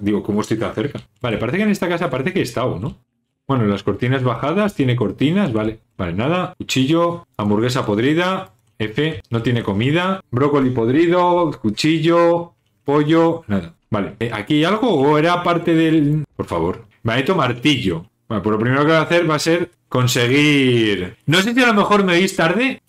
Digo, ¿cómo estoy tan cerca? Vale, parece que en esta casa parece que está estado, ¿no? Bueno, las cortinas bajadas, tiene cortinas, vale. Vale, nada. Cuchillo, hamburguesa podrida, F, no tiene comida, brócoli podrido, cuchillo, pollo, nada. Vale, eh, ¿aquí hay algo o era parte del...? Por favor. ha hecho martillo. Bueno, pues lo primero que voy a hacer va a ser conseguir... No sé si a lo mejor me veis tarde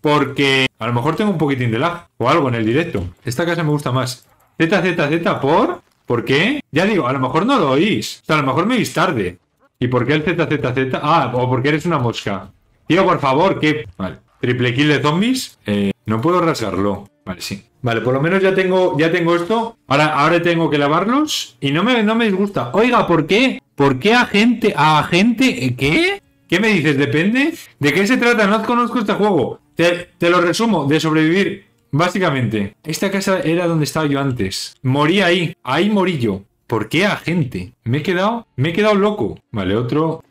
porque a lo mejor tengo un poquitín de lag o algo en el directo. Esta casa me gusta más. Z, Z, Z por... ¿Por qué? Ya digo, a lo mejor no lo oís. O sea, a lo mejor me oís tarde. ¿Y por qué el ZZZ? Ah, o porque eres una mosca. Tío, por favor, ¿qué? Vale. Triple kill de zombies. Eh, no puedo rasgarlo. Vale, sí. Vale, por lo menos ya tengo, ya tengo esto. Ahora, ahora tengo que lavarlos. Y no me, no me disgusta. Oiga, ¿por qué? ¿Por qué a gente? ¿A gente? Eh, ¿Qué? ¿Qué me dices? ¿Depende? ¿De qué se trata? No conozco este juego. te lo resumo. De sobrevivir Básicamente, esta casa era donde estaba yo antes. Morí ahí, ahí morí yo. ¿Por qué agente? Me he quedado, me he quedado loco. Vale, otro.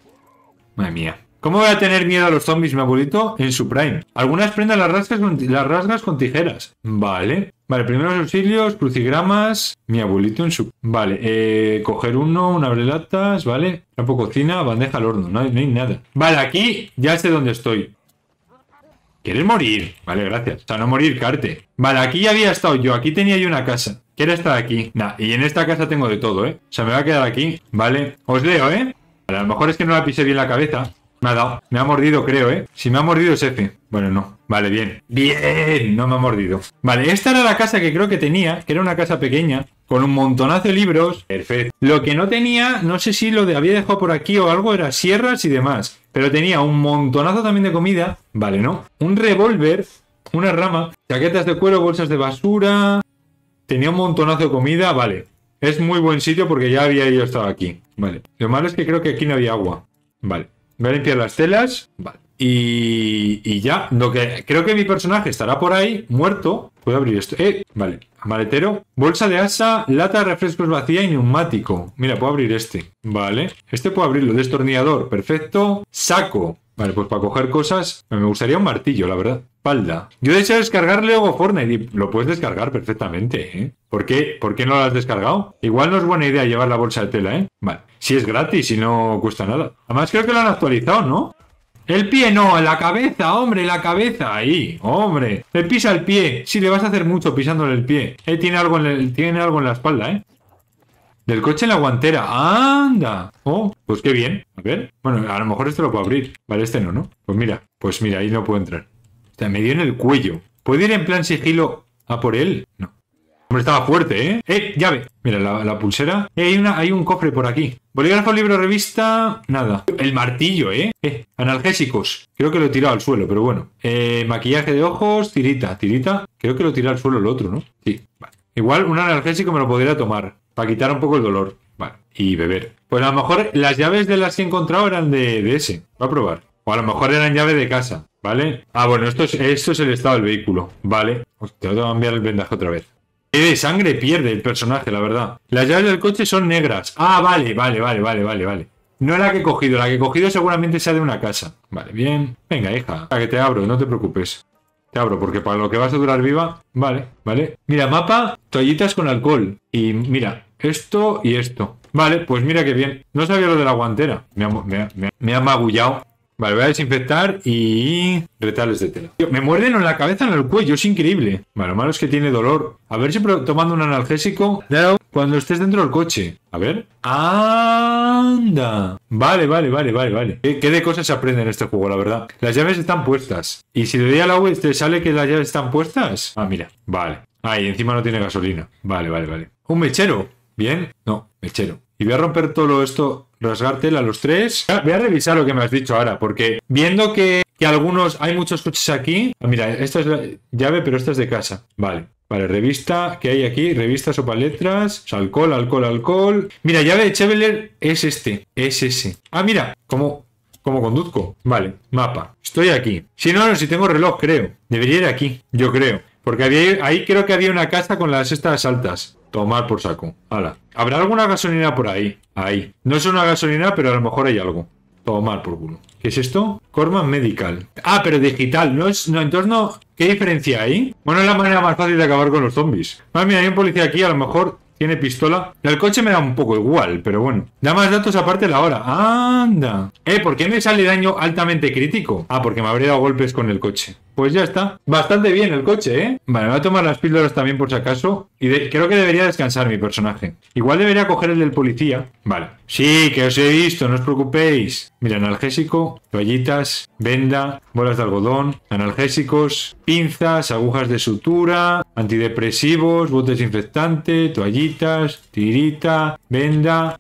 Madre mía. ¿Cómo voy a tener miedo a los zombies, mi abuelito? En su prime. Algunas prendas las rasgas con, las con tijeras. Vale. Vale, primeros auxilios, crucigramas, mi abuelito en su... Vale, eh, coger uno, una latas, ¿vale? poco cocina, bandeja al horno, no hay, no hay nada. Vale, aquí ya sé dónde estoy. ¿Quieres morir? Vale, gracias. O sea, no morir, carte. Vale, aquí ya había estado yo. Aquí tenía yo una casa. Que estar aquí. Nah, y en esta casa tengo de todo, ¿eh? O sea, me va a quedar aquí. Vale. Os leo, ¿eh? a lo mejor es que no la pisé bien la cabeza. Me ha dado. Me ha mordido, creo, ¿eh? Si me ha mordido es F. Bueno, no. Vale, bien. Bien, no me ha mordido. Vale, esta era la casa que creo que tenía, que era una casa pequeña, con un montonazo de libros. Perfecto. Lo que no tenía, no sé si lo había dejado por aquí o algo, era sierras y demás. Pero tenía un montonazo también de comida, vale, ¿no? Un revólver, una rama, chaquetas de cuero, bolsas de basura. Tenía un montonazo de comida, vale. Es muy buen sitio porque ya había yo estado aquí. Vale. Lo malo es que creo que aquí no había agua. Vale. Voy a limpiar las telas. Vale. Y, y ya, lo que creo que mi personaje estará por ahí, muerto, Puedo abrir esto. ¡Eh! Vale. Maletero. Bolsa de asa, lata de refrescos vacía y neumático. Mira, puedo abrir este. Vale. Este puedo abrirlo. Destornillador. Perfecto. Saco. Vale, pues para coger cosas, me gustaría un martillo, la verdad. Palda. Yo deseo descargar Lego Fortnite y lo puedes descargar perfectamente, ¿eh? ¿Por qué? ¿Por qué no lo has descargado? Igual no es buena idea llevar la bolsa de tela, ¿eh? Vale. Si es gratis y no cuesta nada. Además creo que lo han actualizado, ¿no? El pie no, la cabeza, hombre, la cabeza. Ahí, hombre. Le pisa el pie. Si le vas a hacer mucho pisándole el pie. Él tiene algo en, el, tiene algo en la espalda, ¿eh? Del coche en la guantera. ¡Anda! Oh, pues qué bien. A ver. Bueno, a lo mejor esto lo puedo abrir. Vale, este no, ¿no? Pues mira. Pues mira, ahí no puedo entrar. O sea, me dio en el cuello. ¿Puedo ir en plan sigilo a por él? No. Hombre, estaba fuerte, ¿eh? ¡Eh! Llave. Mira, la, pulsera. Eh, hay, una, hay un cofre por aquí. Bolígrafo, libro, revista. Nada. El martillo, ¿eh? Eh. Analgésicos. Creo que lo he tirado al suelo, pero bueno. Eh, maquillaje de ojos. Tirita. Tirita. Creo que lo tirado al suelo el otro, ¿no? Sí. Vale. Igual un analgésico me lo podría tomar. Para quitar un poco el dolor. Vale. Y beber. Pues a lo mejor las llaves de las que he encontrado eran de, ese. Voy a probar. O a lo mejor eran llaves de casa. ¿Vale? Ah, bueno, esto es, esto es el estado del vehículo. Vale. Hostia, voy a cambiar el vendaje otra vez de sangre pierde el personaje, la verdad. Las llaves del coche son negras. Ah, vale, vale, vale, vale, vale, vale. No la que he cogido, la que he cogido seguramente sea de una casa. Vale, bien. Venga, hija, a que te abro, no te preocupes. Te abro, porque para lo que vas a durar viva... Vale, vale. Mira, mapa, toallitas con alcohol. Y mira, esto y esto. Vale, pues mira qué bien. No sabía lo de la guantera. me me me ha magullado. Vale, voy a desinfectar y Retales de tela. me muerden en la cabeza, en el cuello, es increíble. Bueno, lo malo es que tiene dolor. A ver si tomando un analgésico cuando estés dentro del coche. A ver. ¡Anda! Vale, vale, vale, vale, vale. ¿Qué, de cosas se aprende en este juego, la verdad? Las llaves están puestas. Y si le doy a la web, ¿te sale que las llaves están puestas? Ah, mira. Vale. Ahí, encima no tiene gasolina. Vale, vale, vale. Un mechero. Bien. No, mechero. Y voy a romper todo esto rasgártela a los tres. Voy a revisar lo que me has dicho ahora, porque viendo que, algunos, hay muchos coches aquí. Ah, mira, esta es la llave, pero esta es de casa. Vale. Vale, revista, que hay aquí? Revistas o letras, alcohol, alcohol, alcohol. Mira, llave de Cheveler es este. Es ese. Ah, mira, como ¿Cómo conduzco? Vale, mapa. Estoy aquí. Si no, si tengo reloj, creo. Debería ir aquí, yo creo. Porque había, ahí creo que había una casa con las estas altas. Tomar por saco. Hala. Habrá alguna gasolina por ahí. Ahí. No es una gasolina, pero a lo mejor hay algo. Tomar por culo. ¿Qué es esto? Corman Medical. Ah, pero digital. No es. No, entonces ¿Qué diferencia hay? Bueno, es la manera más fácil de acabar con los zombies. mira, hay un policía aquí, a lo mejor tiene pistola. El coche me da un poco igual, pero bueno. Da más datos aparte de la hora. ¡Anda! Eh, ¿por qué me sale daño altamente crítico? Ah, porque me habría dado golpes con el coche. Pues ya está. Bastante bien el coche, ¿eh? Vale, voy a tomar las píldoras también por si acaso. Y creo que debería descansar mi personaje. Igual debería coger el del policía. Vale. Sí, que os he visto, no os preocupéis. Mira, analgésico, toallitas, venda, bolas de algodón, analgésicos, pinzas, agujas de sutura, antidepresivos, botes infectantes, toallitas, tirita, venda...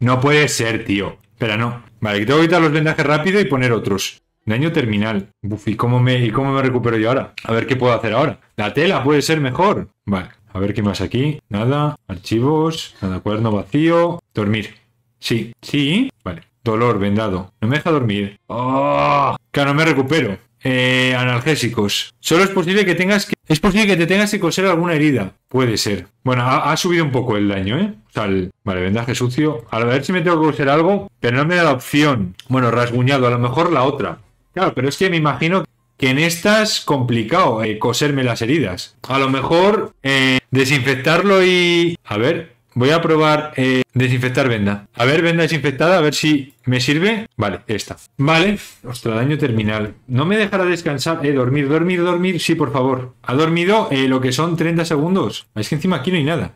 No puede ser, tío. Espera, no. Vale, tengo que quitar los vendajes rápido y poner otros. Daño terminal. Uf, ¿y cómo, me, ¿Y cómo me recupero yo ahora? A ver qué puedo hacer ahora. La tela puede ser mejor. Vale, a ver qué más aquí. Nada, archivos, nada, Cuerno vacío. Dormir. Sí, sí. Vale. Dolor, vendado. No me deja dormir. ¡Oh! Que no me recupero. Eh, analgésicos. Solo es posible que tengas que... Es posible que te tengas que coser alguna herida. Puede ser. Bueno, ha, subido un poco el daño, ¿eh? Vale, vendaje sucio. A ver si me tengo que coser algo, pero no me da la opción. Bueno, rasguñado. A lo mejor la otra. Claro, pero es que me imagino que en estas complicado eh, coserme las heridas. A lo mejor eh, desinfectarlo y... A ver, voy a probar eh, desinfectar venda. A ver, venda desinfectada, a ver si me sirve. Vale, esta. Vale. Ostras, daño terminal. No me dejará descansar. Eh, dormir, dormir, dormir. Sí, por favor. Ha dormido lo que son 30 segundos. Es que encima aquí no hay nada.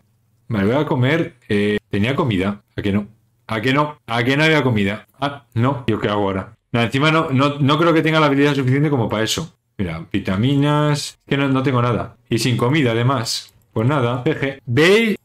Vale, voy a comer. tenía comida. ¿A qué no? ¿A qué no? ¿A qué no había comida? Ah, no. ¿Yo qué hago ahora? No, encima no, no, creo que tenga la habilidad suficiente como para eso. Mira, vitaminas, que no, tengo nada. Y sin comida, además. Pues nada, jeje.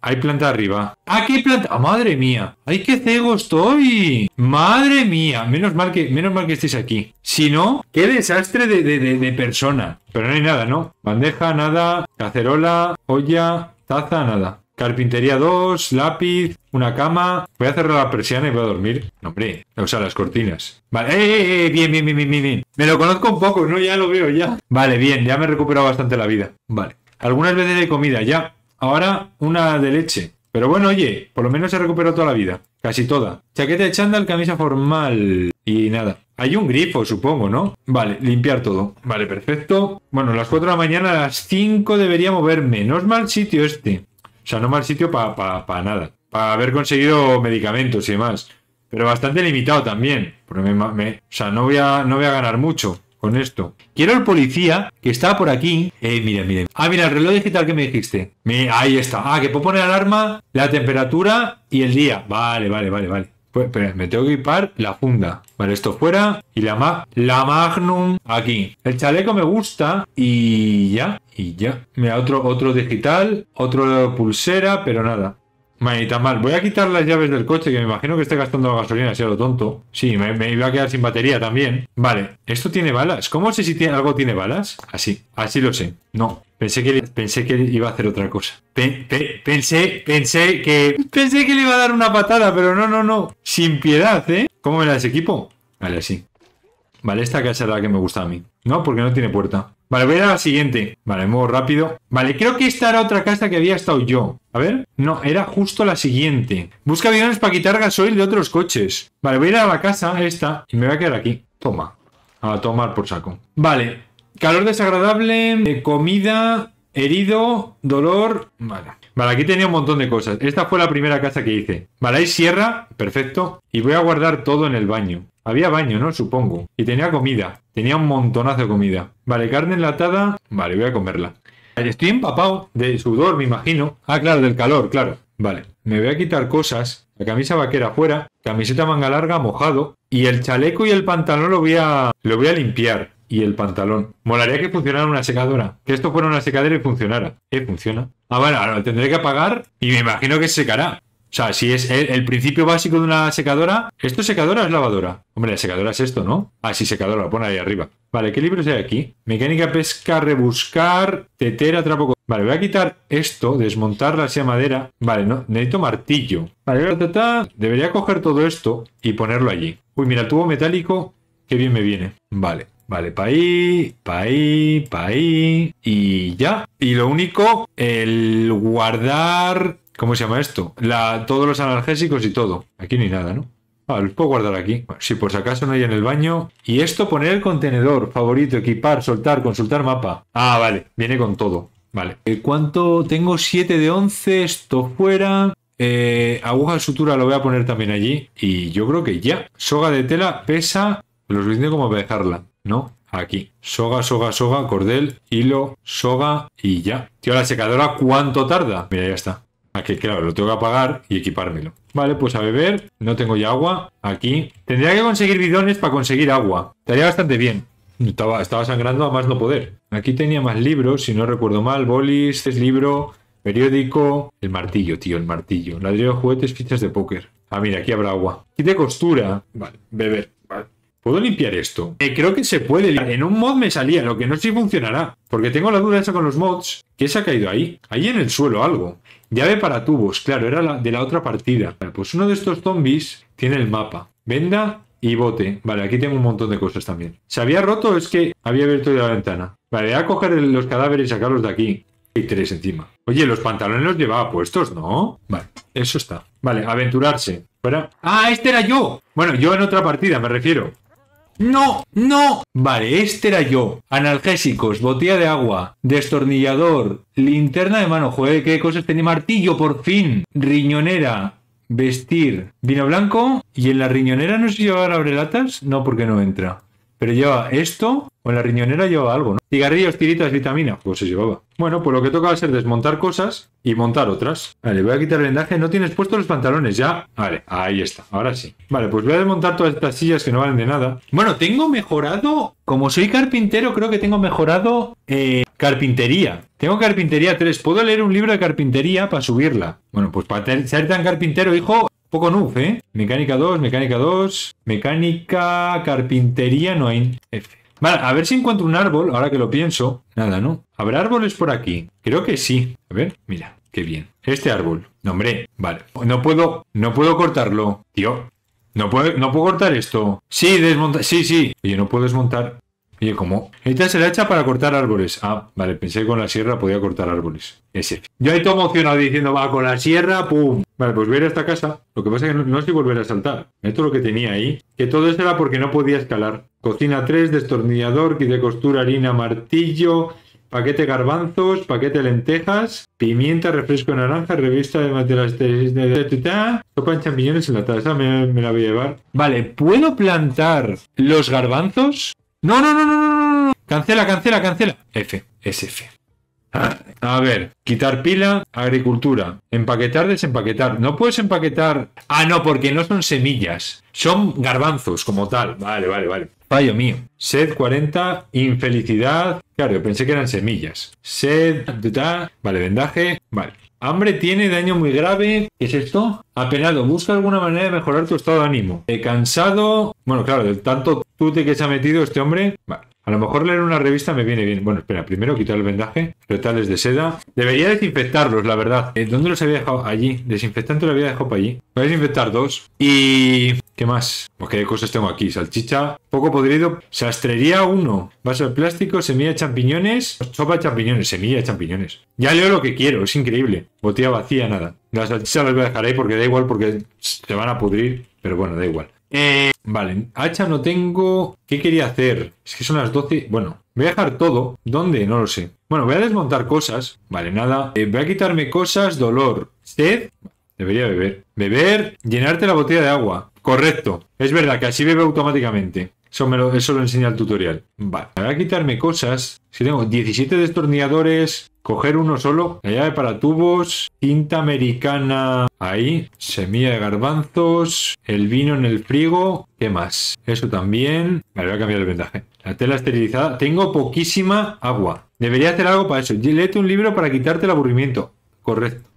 hay planta arriba. ¡Ah, qué planta! ¡Madre mía! ¡Ay, qué cego estoy! ¡Madre mía! Menos mal que, menos mal que estéis aquí. Si no, qué desastre de, de, de persona. Pero no hay nada, ¿no? Bandeja, nada. Cacerola, olla, taza, nada. Carpintería 2, lápiz, una cama. Voy a cerrar la persiana y voy a dormir. No, hombre, o sea, las cortinas. Vale, ¡eh, eh, eh! Bien, bien, bien, bien, bien. Me lo conozco un poco, ¿no? Ya lo veo, ya. Vale, bien, ya me he recuperado bastante la vida. Vale. Algunas veces de comida, ya. Ahora una de leche. Pero bueno, oye, por lo menos he recuperado toda la vida. Casi toda. Chaqueta de chándal, camisa formal. Y nada. Hay un grifo, supongo, ¿no? Vale, limpiar todo. Vale, perfecto. Bueno, las 4 de la mañana, a las 5 debería moverme. No es mal sitio este sea, no mal sitio para nada. Para haber conseguido medicamentos y demás. Pero bastante limitado también. Porque me, o sea, no voy, a, no voy a ganar mucho con esto. Quiero el policía que está por aquí. Eh, mira, mire. Ah, mira, el reloj digital que me dijiste. Me, ahí está. Ah, que puedo poner alarma, la temperatura y el día. Vale, vale, vale, vale. Pues, pero pues, me tengo que equipar la funda. Vale, esto fuera. Y la, la Magnum aquí. El chaleco me gusta. Y ya. Y ya. Mira, otro, otro digital. Otro pulsera, pero nada. Manita mal. Voy a quitar las llaves del coche, que me imagino que esté gastando gasolina, sea lo tonto. Sí, me, iba a quedar sin batería también. Vale, ¿esto tiene balas? ¿Cómo sé si tiene, algo tiene balas? Así, así lo sé. No, Pensé que, pensé que iba a hacer otra cosa. pensé, pensé que. Pensé que le iba a dar una patada, pero no, no, no. Sin piedad, ¿eh? ¿Cómo me ese equipo? Vale, sí. Vale, esta casa es la que me gusta a mí. No, porque no tiene puerta. Vale, voy a la siguiente. Vale, muevo rápido. Vale, creo que esta era otra casa que había estado yo. A ver. No, era justo la siguiente. Busca aviones para quitar gasoil de otros coches. Vale, voy a ir a la casa esta y me voy a quedar aquí. Toma. A tomar por saco. Vale, Calor desagradable, eh, comida, herido, dolor. Vale. Vale, aquí tenía un montón de cosas. Esta fue la primera casa que hice. Vale, hay sierra, perfecto. Y voy a guardar todo en el baño. Había baño, ¿no? Supongo. Y tenía comida. Tenía un montonazo de comida. Vale, carne enlatada. Vale, voy a comerla. Estoy empapado de sudor, me imagino. Ah, claro, del calor, claro. Vale, me voy a quitar cosas. La camisa vaquera afuera, camiseta manga larga mojado y el chaleco y el pantalón lo voy a lo voy a limpiar y el pantalón. Molaría que funcionara una secadora. Que esto fuera una secadora y funcionara. ¿Eh? Funciona. Ah, bueno, ahora tendré que apagar y me imagino que se secará. O sea, si es el, principio básico de una secadora, ¿esto es secadora o es lavadora? Hombre, la secadora es esto, ¿no? Ah, sí, secadora, lo pone ahí arriba. Vale, ¿qué libros hay aquí? Mecánica, pesca, rebuscar, tetera, trapo. Vale, voy a quitar esto, Desmontarla la madera. Vale, no, necesito martillo. Vale, ta, debería coger todo esto y ponerlo allí. Uy, mira, el tubo metálico, qué bien me viene. Vale. Vale, para ahí, para ahí, ahí y ya. Y lo único, el guardar... ¿Cómo se llama esto? La, todos los analgésicos y todo. Aquí ni nada, ¿no? Ah, los puedo guardar aquí. si por si acaso no hay en el baño. Y esto, poner el contenedor, favorito, equipar, soltar, consultar mapa. Ah, vale, viene con todo. Vale. Eh, ¿Cuánto tengo? 7 de 11, esto fuera. Eh, aguja de sutura lo voy a poner también allí. Y yo creo que ya. Soga de tela pesa los suficiente como para dejarla. No, aquí. Soga, soga, soga, cordel, hilo, soga y ya. Tío, la secadora, ¿cuánto tarda? Mira, ya está. Aquí, claro, lo tengo que apagar y equipármelo. Vale, pues a beber. No tengo ya agua. Aquí. Tendría que conseguir bidones para conseguir agua. Estaría bastante bien. Estaba, sangrando a más no poder. Aquí tenía más libros, si no recuerdo mal. Bolis, es libro, periódico... El martillo, tío, el martillo. Ladrillo, juguetes, fichas de póker. Ah, mira, aquí habrá agua. Aquí de costura. Vale, beber. ¿Puedo limpiar esto? Eh, creo que se puede En un mod me salía, lo que no sé si funcionará. Porque tengo la duda esa con los mods. ¿Qué se ha caído ahí? Ahí en el suelo algo. Llave para tubos, claro, era la de la otra partida. Pues uno de estos zombies tiene el mapa. Venda y bote. Vale, aquí tengo un montón de cosas también. ¿Se había roto? Es que había abierto la ventana. Vale, voy a coger los cadáveres y sacarlos de aquí. Hay tres encima. Oye, los pantalones los llevaba puestos, ¿no? Vale, eso está. Vale, aventurarse. ¡Ah, este era yo! Bueno, yo en otra partida, me refiero. ¡No! ¡No! Vale, este era yo. Analgésicos, botella de agua, destornillador, linterna de mano. Joder, qué cosas tenía. Martillo, por fin. Riñonera. Vestir. Vino blanco. Y en la riñonera no se si abre abrelatas. No, porque no entra. Pero lleva esto, o en la riñonera lleva algo, ¿no? Cigarrillos, tiritas, vitamina. Pues se llevaba. Bueno, pues lo que toca va a ser desmontar cosas y montar otras. Vale, voy a quitar el vendaje. No tienes puestos los pantalones ya. Vale, ahí está. Ahora sí. Vale, pues voy a desmontar todas estas sillas que no valen de nada. Bueno, tengo mejorado. Como soy carpintero, creo que tengo mejorado eh, carpintería. Tengo carpintería 3. Puedo leer un libro de carpintería para subirla. Bueno, pues para ser tan carpintero, hijo, poco nuf, ¿eh? Mecánica 2, mecánica 2, mecánica, carpintería, no hay F. Vale, a ver si encuentro un árbol, ahora que lo pienso. Nada, ¿no? ¿Habrá árboles por aquí? Creo que sí. A ver, mira, qué bien. Este árbol. nombre. vale. No puedo, no puedo cortarlo, tío. No puedo, no puedo cortar esto. Sí, desmontar. Sí, sí. Oye, no puedo desmontar. Oye, ¿cómo? Esta se la echa para cortar árboles. Ah, vale, pensé que con la sierra podía cortar árboles. Ese. Yo ahí todo emocionado diciendo, va, con la sierra, pum. Vale, pues voy a ir a esta casa. Lo que pasa es que no, sé sé volver a saltar. Esto es lo que tenía ahí. Que todo eso era porque no podía escalar. Cocina 3, destornillador, kit de costura, harina, martillo, paquete garbanzos, paquete lentejas, pimienta, refresco naranja, revista de materiales de sopa en champiñones en la me, me la voy a llevar. Vale, ¿puedo plantar los garbanzos? No, no, no, no, no, no. Cancela, cancela, cancela. F, es F. Ah, a ver, quitar pila, agricultura, empaquetar, desempaquetar. No puedes empaquetar. Ah, no, porque no son semillas, son garbanzos como tal. Vale, vale, vale. Fallo mío. Sed 40, infelicidad. Claro, pensé que eran semillas. Sed, vale, vendaje, vale. Hambre tiene daño muy grave. ¿Qué es esto? Apenado, busca alguna manera de mejorar tu estado de ánimo. He eh, cansado. Bueno, claro, del tanto tute que se ha metido este hombre. Vale. A lo mejor leer una revista me viene bien. Bueno, espera, primero quitar el vendaje, retales de seda. Debería desinfectarlos, la verdad. Eh, ¿Dónde los había dejado? Allí. Desinfectante lo había dejado para allí. Voy a desinfectar dos. Y... ¿Qué más? Pues qué cosas tengo aquí. Salchicha, poco podrido. Sastrería uno. Vaso de plástico, semilla de champiñones. Sopa de champiñones, semilla de champiñones. Ya leo lo que quiero, es increíble. Botella vacía, nada. Las salchichas las voy a dejar ahí porque da igual, porque se van a pudrir. Pero bueno, da igual. Eh, vale, hacha no tengo. ¿Qué quería hacer? Es que son las 12. Bueno, voy a dejar todo. ¿Dónde? No lo sé. Bueno, voy a desmontar cosas. Vale, nada. Eh, voy a quitarme cosas, dolor, usted Debería beber. Beber, llenarte la botella de agua. Correcto. Es verdad que así bebe automáticamente. Eso, lo, enseña el tutorial. Vale. Me voy a quitarme cosas. Si tengo 17 destornilladores, coger uno solo, la llave para tubos, Tinta americana ahí, semilla de garbanzos, el vino en el frigo, ¿qué más? Eso también. Vale, voy a cambiar el vendaje. La tela esterilizada. Tengo poquísima agua. Debería hacer algo para eso. Léete un libro para quitarte el aburrimiento. Correcto.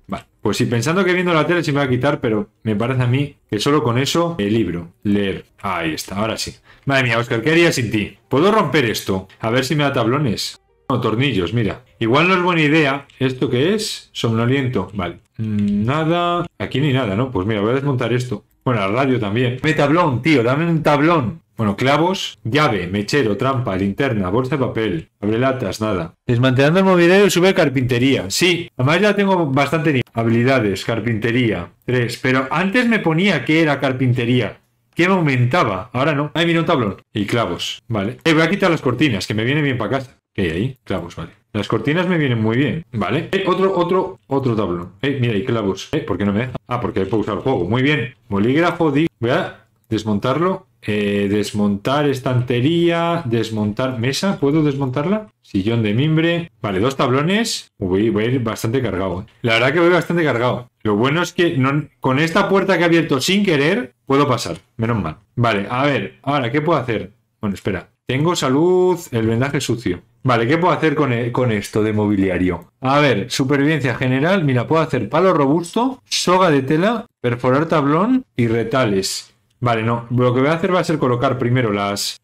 Pues sí, pensando que viendo la tele se me va a quitar, pero me parece a mí que solo con eso el eh, libro, leer. Ahí está, ahora sí. Madre mía, Oscar, ¿qué haría sin ti? ¿Puedo romper esto? A ver si me da tablones. No, tornillos, mira. Igual no es buena idea. ¿Esto qué es? Somnoliento. Vale. Mm, nada. Aquí ni nada, ¿no? Pues mira, voy a desmontar esto. Bueno, la radio también. Me tablón, tío, dame un tablón. Bueno, clavos, llave, mechero, trampa, linterna, bolsa de papel, abrelatas, nada. Desmantelando el y sube carpintería. Sí, además ya tengo bastante habilidades, carpintería, tres Pero antes me ponía que era carpintería. Que me aumentaba, ahora no. Ahí viene un tablón. Y clavos, vale. Eh, voy a quitar las cortinas, que me vienen bien para casa. ¿Qué hay ahí? Clavos, vale. Las cortinas me vienen muy bien, ¿vale? Eh, otro, otro, otro tablón. Eh, mira, y clavos. Eh, ¿por qué no me deja? Ah, porque puedo usar el juego. Muy bien. Molígrafo, di... Voy a desmontarlo eh, desmontar estantería, desmontar mesa, ¿puedo desmontarla? Sillón de mimbre. Vale, dos tablones. Uy, voy a ir bastante cargado. Eh. La verdad que voy bastante cargado. Lo bueno es que con esta puerta que he abierto sin querer, puedo pasar. Menos mal. Vale, a ver, ahora, ¿qué puedo hacer? Bueno, espera. Tengo salud, el vendaje sucio. Vale, ¿qué puedo hacer con, e, con, esto de mobiliario? A ver, supervivencia general. Mira, puedo hacer palo robusto, soga de tela, perforar tablón y retales. Vale, no. Lo que voy a hacer va a ser colocar primero las,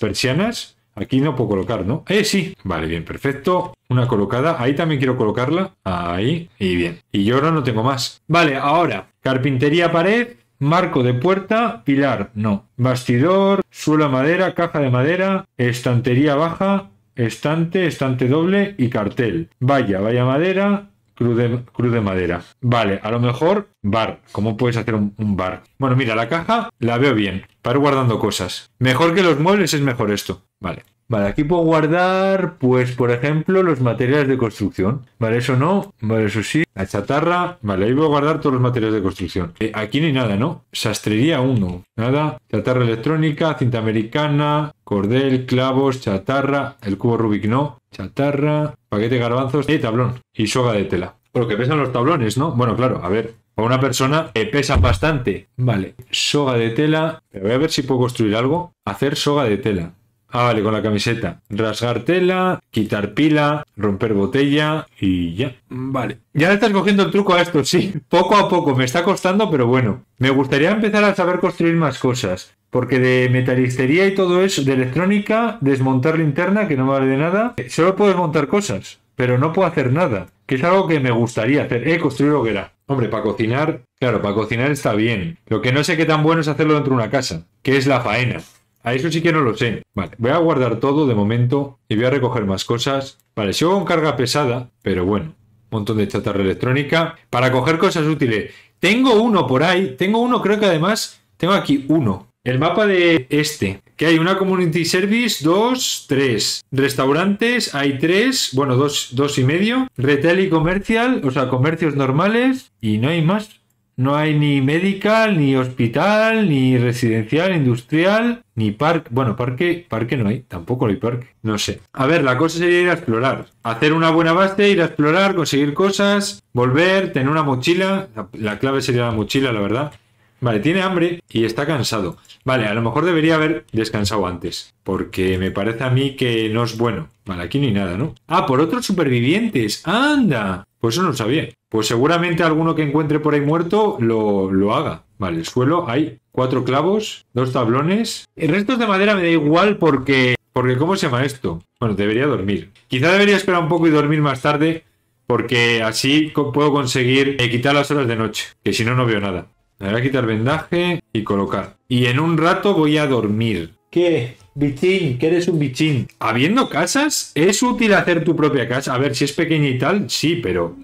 persianas. Aquí no puedo colocar, ¿no? ¡Eh, sí! Vale, bien, perfecto. Una colocada. Ahí también quiero colocarla. Ahí. Y bien. Y yo ahora no tengo más. Vale, ahora. Carpintería pared. Marco de puerta, pilar, no. Bastidor, suelo madera, caja de madera, estantería baja, estante, estante doble y cartel. Vaya, vaya madera, Cruz de, madera. Vale, a lo mejor bar. ¿Cómo puedes hacer un, un, bar? Bueno, mira, la caja la veo bien. Para ir guardando cosas. Mejor que los muebles es mejor esto. Vale. Vale, aquí puedo guardar, pues, por ejemplo, los materiales de construcción. Vale, eso no. Vale, eso sí. La chatarra. Vale, ahí voy a guardar todos los materiales de construcción. Eh, aquí no hay nada, ¿no? Sastrería uno Nada. Chatarra electrónica, cinta americana, cordel, clavos, chatarra. El cubo Rubik no. Chatarra, paquete de garbanzos y eh, tablón. Y soga de tela. Por que pesan los tablones, ¿no? Bueno, claro, a ver, Para una persona que pesa bastante. Vale, soga de tela. Voy a ver si puedo construir algo. Hacer soga de tela. Ah, vale, con la camiseta. Rasgar tela, quitar pila, romper botella y ya. Mm, vale. Ya le estás cogiendo el truco a esto, sí. Poco a poco, me está costando, pero bueno. Me gustaría empezar a saber construir más cosas. Porque de metalistería y todo eso, de electrónica, desmontar linterna, que no vale de nada, eh, solo puedo desmontar cosas, pero no puedo hacer nada. Que es algo que me gustaría hacer. Eh, construir hoguera. Hombre, para cocinar, claro, para cocinar está bien. Lo que no sé qué tan bueno es hacerlo dentro de una casa, que es la faena. A eso sí que no lo sé. Vale, voy a guardar todo de momento y voy a recoger más cosas. Vale, sigo con carga pesada, pero bueno, un montón de chatarra electrónica para coger cosas útiles. Tengo uno por ahí, tengo uno, creo que además tengo aquí uno. El mapa de este, que hay una community service, dos, tres. Restaurantes, hay tres, bueno, dos, dos y medio. Retail y comercial, o sea, comercios normales y no hay más. No hay ni medical, ni hospital, ni residencial, industrial, ni parque. Bueno, parque, parque no hay, tampoco hay parque. No sé. A ver, la cosa sería ir a explorar. Hacer una buena base, ir a explorar, conseguir cosas, volver, tener una mochila. La, la clave sería la mochila, la verdad. Vale, tiene hambre y está cansado. Vale, a lo mejor debería haber descansado antes, porque me parece a mí que no es bueno. Vale, aquí ni nada, ¿no? Ah, por otros supervivientes. ¡Anda! Pues eso no sabía. Pues seguramente alguno que encuentre por ahí muerto lo, lo haga. Vale, el suelo hay cuatro clavos, dos tablones. El resto de madera me da igual porque... Porque ¿cómo se llama esto? Bueno, debería dormir. Quizá debería esperar un poco y dormir más tarde porque así puedo conseguir eh, quitar las horas de noche, que si no, no veo nada. Me voy a quitar vendaje y colocar. Y en un rato voy a dormir. ¿Qué? Bichín, que eres un bichín. Habiendo casas, es útil hacer tu propia casa. A ver, si es pequeña y tal, sí, pero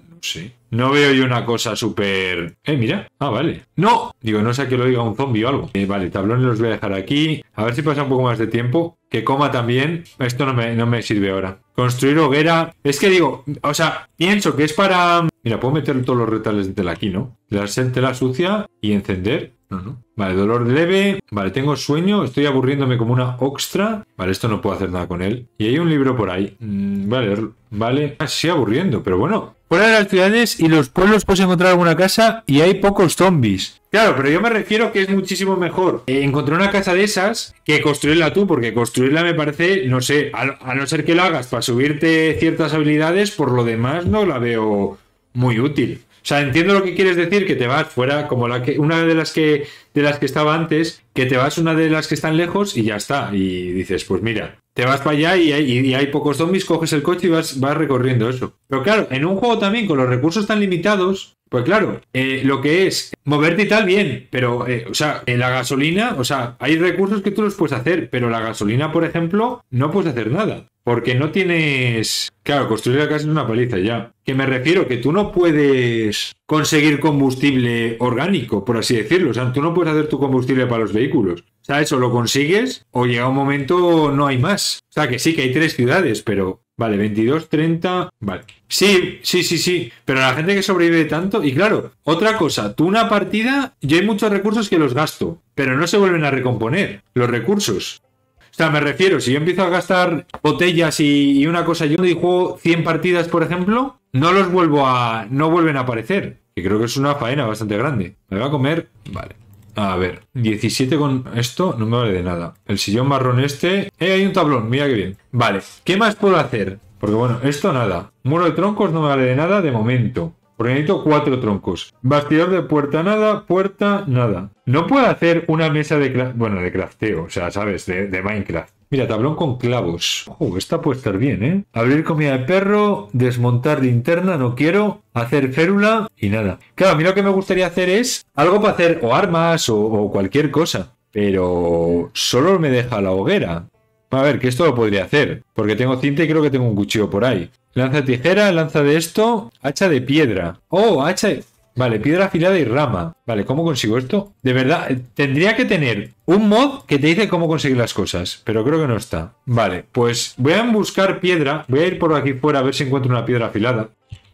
no veo yo una cosa súper... Eh, mira. Ah, vale. No. Digo, no sé qué lo diga un zombie o algo. Eh, vale, tablones los voy a dejar aquí. A ver si pasa un poco más de tiempo. Que coma también. Esto no me, sirve ahora. Construir hoguera. Es que digo, o sea, pienso que es para... Mira, puedo meter todos los retales de tela aquí, ¿no? La tela sucia y encender. No, no. Vale, dolor leve. Vale, tengo sueño. Estoy aburriéndome como una oxtra. Vale, esto no puedo hacer nada con él. Y hay un libro por ahí. Mm, vale, vale. Ah, Así aburriendo, pero bueno. Fuera de las ciudades y los pueblos puedes encontrar alguna casa y hay pocos zombies. Claro, pero yo me refiero que es muchísimo mejor eh, encontrar una casa de esas que construirla tú, porque construirla me parece, no sé, a, no ser que la hagas para subirte ciertas habilidades, por lo demás no la veo muy útil. O sea, entiendo lo que quieres decir, que te vas fuera, como la que, una de las que, de las que estaba antes, que te vas una de las que están lejos y ya está. Y dices, pues mira, te vas para allá y hay, pocos zombies, coges el coche y vas, recorriendo eso. Pero claro, en un juego también con los recursos tan limitados, pues claro, eh, lo que es moverte y tal, bien, pero, eh, o sea, en la gasolina, o sea, hay recursos que tú los puedes hacer, pero la gasolina, por ejemplo, no puedes hacer nada. Porque no tienes. Claro, construir la casa es una paliza ya. Que me refiero que tú no puedes conseguir combustible orgánico, por así decirlo. O sea, tú no puedes hacer tu combustible para los vehículos. Eso O lo consigues o llega un momento no hay más. O sea, que sí que hay tres ciudades, pero Vale, 22, 30. Vale. Sí, sí, sí, sí. Pero la gente que sobrevive tanto. Y claro, otra cosa. Tú una partida. Yo hay muchos recursos que los gasto. Pero no se vuelven a recomponer los recursos. O sea, me refiero. Si yo empiezo a gastar botellas y, una cosa y y juego 100 partidas, por ejemplo. No los vuelvo a. No vuelven a aparecer. Que creo que es una faena bastante grande. Me va a comer. Vale. A ver, 17 con esto no me vale de nada. El sillón marrón este... ¡Eh, hay un tablón! Mira qué bien. Vale, ¿qué más puedo hacer? Porque bueno, esto nada. Muro de troncos no me vale de nada de momento. Porque necesito cuatro troncos. Bastidor de puerta nada, puerta nada. No puedo hacer una mesa de... Bueno, de crafteo, o sea, ¿sabes? de Minecraft. Mira, tablón con clavos. Oh, esta puede estar bien, ¿eh? Abrir comida de perro, desmontar linterna, no quiero, hacer férula y nada. Claro, a mí lo que me gustaría hacer es algo para hacer o armas o, o cualquier cosa. Pero solo me deja la hoguera. A ver, que esto lo podría hacer. Porque tengo cinta y creo que tengo un cuchillo por ahí. Lanza tijera, lanza de esto, hacha de piedra. Oh, hacha de... Vale, piedra afilada y rama. Vale, ¿cómo consigo esto? De verdad, tendría que tener un mod que te dice cómo conseguir las cosas, pero creo que no está. Vale, pues voy a buscar piedra. Voy a ir por aquí fuera a ver si encuentro una piedra afilada.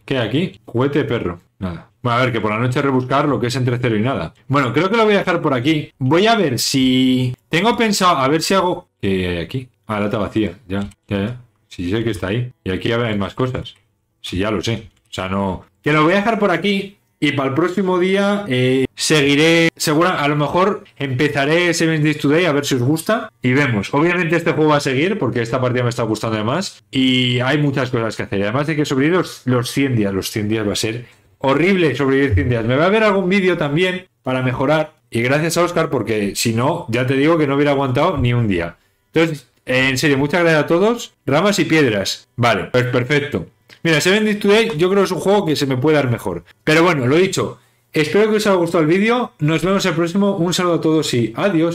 ¿Qué hay aquí? Juguete de perro. Nada. Bueno, a ver, que por la noche rebuscar lo que es entre cero y nada. Bueno, creo que lo voy a dejar por aquí. Voy a ver si... Tengo pensado... A ver si hago... ¿Qué hay aquí? Ah, lata vacía. Ya, ya, ya. Si sé que está ahí. Y aquí hay más cosas. Si ya lo sé. O sea, no... Que lo voy a dejar por aquí y para el próximo día eh, seguiré, segura, a lo mejor empezaré Seven Days Today a ver si os gusta y vemos. Obviamente este juego va a seguir porque esta partida me está gustando además y hay muchas cosas que hacer. Además de que sobrevivir los, 100 días, los 100 días va a ser horrible sobrevivir 100 días. Me va a ver algún vídeo también para mejorar y gracias a Oscar porque si no, ya te digo que no hubiera aguantado ni un día. Entonces, en serio, muchas gracias a todos. Ramas y piedras. Vale, pues perfecto. Mira, Seven Days yo creo que es un juego que se me puede dar mejor. Pero bueno, lo dicho. Espero que os haya gustado el vídeo. Nos vemos el próximo. Un saludo a todos y adiós.